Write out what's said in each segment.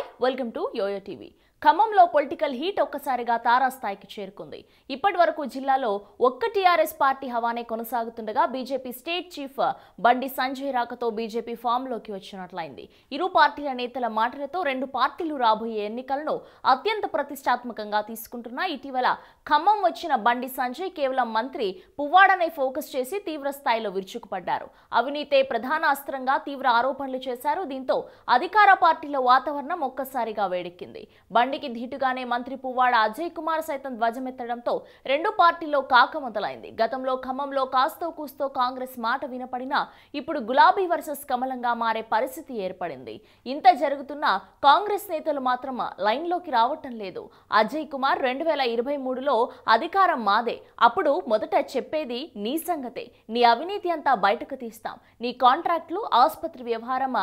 Hi, welcome to YoYo TV. ఖమ్మంలో political heat ఒక్కసారిగా తారాస్థాయికి చేరుకుంది ఇప్పటి వరకు జిల్లాలో ఒక్క టీఆర్ఎస్ పార్టీ హవానే కొనసాగుతుండగా BJP state chief Bandi Sanjay రాకతో బీజేపీ ఫామ్లోకి వచ్చినట్లయింది ఇరు పార్టీల నేతల మాటలతో రెండు పార్టీలు రాబోయే ఎన్నికలను అత్యంత ప్రతిష్టాత్మకంగా తీసుకుంటున్నా ఇటీవల ఖమ్మం వచ్చిన బండి సంజయ్ కేవలం మంత్రి పువ్వాడనే ఫోకస్ చేసి తీవ్ర స్థాయిలో విరుచుకుపడ్డారు అవినీతే ప్రధాన అస్త్రంగా తీవ్ర ఆరోపణలు చేశారు దీంతో అధికార పార్టీలో వాతావరణం ఒక్కసారిగా వేడెక్కింది బండి బండికి ధీటుగానే మంత్రి పువ్వాడ అజయ్ కుమార్ సైతం ధ్వజమెత్తడంతో రెండు పార్టీల్లో కాక మొదలైంది గతంలో ఖమ్మంలో కాస్తో కూస్తో కాంగ్రెస్ మాట వినపడినా ఇప్పుడు గులాబీ వర్సెస్ కమలంగా మారే పరిస్థితి ఏర్పడింది ఇంత జరుగుతున్నా కాంగ్రెస్ నేతలు మాత్రం లైన్లోకి రావటం లేదు అజయ్ కుమార్ రెండు వేల ఇరవై మూడులో అధికారం మాదే అప్పుడు మొదట చెప్పేది నీ సంగతే నీ అవినీతి అంతా బయటకు తీస్తాం నీ కాంట్రాక్ట్లు ఆసుపత్రి వ్యవహారం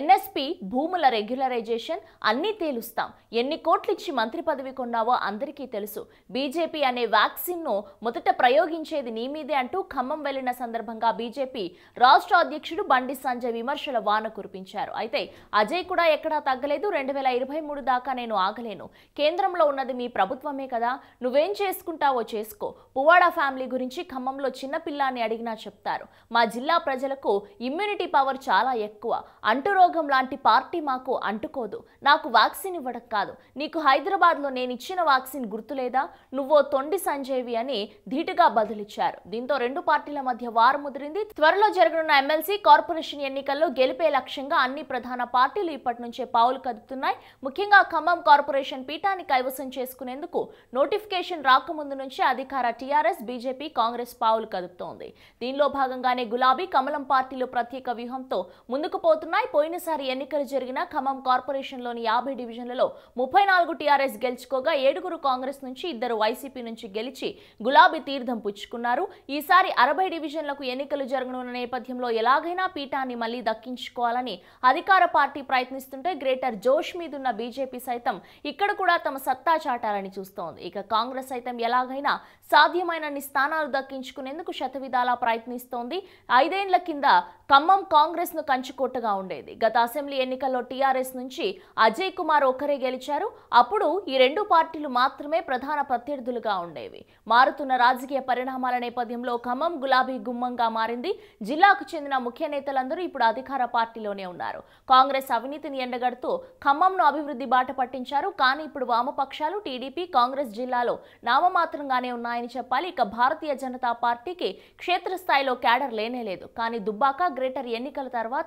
ఎన్ఎస్పి భూముల రెగ్యులరైజేషన్ అన్నీ తేలుస్తాం ఎన్నికో కోట్లు ఇచ్చి మంత్రి పదవి కొన్నావో అందరికీ తెలుసు బీజేపీ అనే వ్యాక్సిన్ ను మొదట ప్రయోగించేది నీ మీదే అంటూ ఖమ్మం వెళ్లిన సందర్భంగా బీజేపీ రాష్ట్ర అధ్యక్షుడు బండి సంజయ్ విమర్శల వాన కురిపించారు అయితే అజయ్ కూడా ఎక్కడా తగ్గలేదు రెండు వేల ఇరవై మూడు దాకా నేను ఆగలేను కేంద్రంలో ఉన్నది మీ ప్రభుత్వమే కదా నువ్వేం చేసుకుంటావో చేసుకో పువాడా ఫ్యామిలీ గురించి ఖమ్మంలో చిన్న అడిగినా చెప్తారు మా జిల్లా ప్రజలకు ఇమ్యూనిటీ పవర్ చాలా ఎక్కువ అంటురోగం లాంటి పార్టీ మాకు అంటుకోదు నాకు వ్యాక్సిన్ ఇవ్వడం కాదు నీకు హైదరాబాద్లో నేను ఇచ్చిన వ్యాక్సిన్ గుర్తులేదా నువ్వో తొండి సంజయ్వి అని ధీటుగా బదులిచ్చారు దీంతో రెండు పార్టీల మధ్య వారు ముదిరింది త్వరలో జరగనున్న ఎమ్మెల్సీ కార్పొరేషన్ ఎన్నికల్లో గెలిపే లక్ష్యంగా అన్ని ప్రధాన పార్టీలు ఇప్పటి నుంచే పావులు కదుపుతున్నాయి ముఖ్యంగా ఖమ్మం కార్పొరేషన్ పీఠాన్ని కైవసం చేసుకునేందుకు నోటిఫికేషన్ రాకముందు నుంచే అధికార టీఆర్ఎస్ బీజేపీ కాంగ్రెస్ పావులు కదుపుతోంది దీనిలో భాగంగానే గులాబీ కమలం పార్టీలు ప్రత్యేక వ్యూహంతో ముందుకు పోతున్నాయి పోయినసారి ఎన్నికలు జరిగిన ఖమ్మం కార్పొరేషన్లోని యాభై డివిజన్లలో ముప్పై నాలుగు టీఆర్ఎస్ గెలుచుకోగా ఏడుగురు కాంగ్రెస్ నుంచి ఇద్దరు వైసీపీ నుంచి గెలిచి గులాబీ తీర్థం పుచ్చుకున్నారు ఈసారి అరవై డివిజన్లకు ఎన్నికలు జరగనున్న నేపథ్యంలో ఎలాగైనా పీఠాన్ని మళ్లీ దక్కించుకోవాలని అధికార పార్టీ ప్రయత్నిస్తుంటే గ్రేటర్ జోష్ మీదున్న బీజేపీ సైతం ఇక్కడ కూడా తమ సత్తా చాటాలని చూస్తోంది ఇక కాంగ్రెస్ సైతం ఎలాగైనా సాధ్యమైనన్ని స్థానాలు దక్కించుకునేందుకు శతవిధాలా ప్రయత్నిస్తోంది ఐదేండ్ల కింద ఖమ్మం కాంగ్రెస్ ను కంచుకోటగా ఉండేది గత అసెంబ్లీ ఎన్నికల్లో టీఆర్ఎస్ నుంచి అజయ్ కుమార్ ఒక్కరే గెలిచారు అప్పుడు ఈ రెండు పార్టీలు మాత్రమే ప్రధాన ప్రత్యర్థులుగా ఉండేవి మారుతున్న రాజకీయ పరిణామాల నేపథ్యంలో ఖమ్మం గులాబీ గుమ్మంగా మారింది జిల్లాకు చెందిన ముఖ్య నేతలందరూ ఇప్పుడు అధికార పార్టీలోనే ఉన్నారు కాంగ్రెస్ అవినీతిని ఎండగడుతూ ఖమ్మంను అభివృద్ధి బాట పట్టించారు కానీ ఇప్పుడు వామపక్షాలు టీడీపీ కాంగ్రెస్ జిల్లాలో నామమాత్రంగానే ఉన్నాయని చెప్పాలి ఇక భారతీయ జనతా పార్టీకి క్షేత్రస్థాయిలో క్యాడర్ లేనేలేదు కానీ దుబ్బాక గ్రేటర్ ఎన్నికల తర్వాత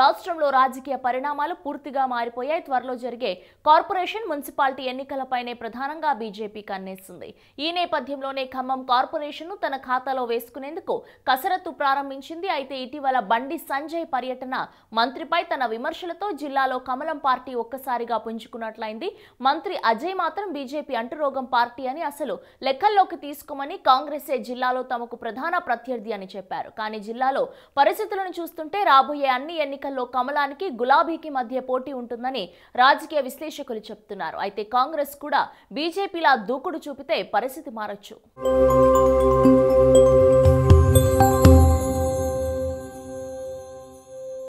రాష్ట్రంలో రాజకీయ పరిణామాలు పూర్తిగా మారిపోయాయి త్వరలో జరిగే కార్పొరేషన్ చైర్మన్ మున్సిపాలిటీ ఎన్నికలపైనే ప్రధానంగా బీజేపీ కన్నేస్తుంది ఈ నేపథ్యంలోనే ఖమ్మం కార్పొరేషన్ తన ఖాతాలో వేసుకునేందుకు కసరత్తు ప్రారంభించింది అయితే ఇటీవల బండి సంజయ్ పర్యటన మంత్రిపై తన విమర్శలతో జిల్లాలో కమలం పార్టీ ఒక్కసారిగా పుంజుకున్నట్లయింది మంత్రి అజయ్ మాత్రం బీజేపీ అంటురోగం పార్టీ అని అసలు లెక్కల్లోకి తీసుకోమని కాంగ్రెసే జిల్లాలో తమకు ప్రధాన ప్రత్యర్థి అని చెప్పారు కానీ జిల్లాలో పరిస్థితులను చూస్తుంటే రాబోయే అన్ని ఎన్నికల్లో కమలానికి గులాబీకి మధ్య పోటీ ఉంటుందని రాజకీయ విశ్లేషకులు చెప్తున్నారు చెబుతున్నారు అయితే కాంగ్రెస్ కూడా బీజేపీలా దూకుడు చూపితే పరిస్థితి మారచ్చు